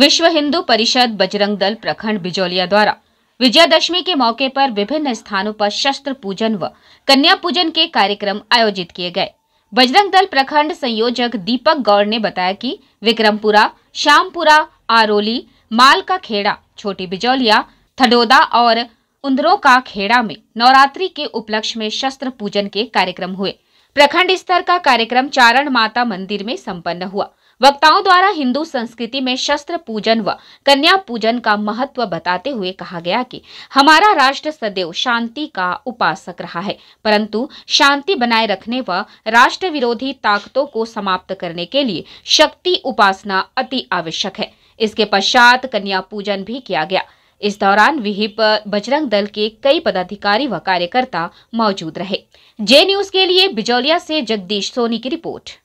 विश्व हिंदू परिषद बजरंग दल प्रखंड बिजौलिया द्वारा विजयादशमी के मौके पर विभिन्न स्थानों पर शस्त्र पूजन व कन्या पूजन के कार्यक्रम आयोजित किए गए बजरंग दल प्रखंड संयोजक दीपक गौड़ ने बताया कि विक्रमपुरा श्यामपुरा आरोली माल का खेड़ा छोटी बिजौलिया थडोदा और उंदरों का खेड़ा में नवरात्रि के उपलक्ष्य में शस्त्र पूजन के कार्यक्रम हुए प्रखंड स्तर का कार्यक्रम चारण माता मंदिर में संपन्न हुआ वक्ताओं द्वारा हिंदू संस्कृति में शस्त्र पूजन व कन्या पूजन का महत्व बताते हुए कहा गया कि हमारा राष्ट्र सदैव शांति का उपासक रहा है परंतु शांति बनाए रखने व राष्ट्र विरोधी ताकतों को समाप्त करने के लिए शक्ति उपासना अति आवश्यक है इसके पश्चात कन्या पूजन भी किया गया इस दौरान विहिप बजरंग दल के कई पदाधिकारी व कार्यकर्ता मौजूद रहे जे न्यूज के लिए बिजौलिया से जगदीश सोनी की रिपोर्ट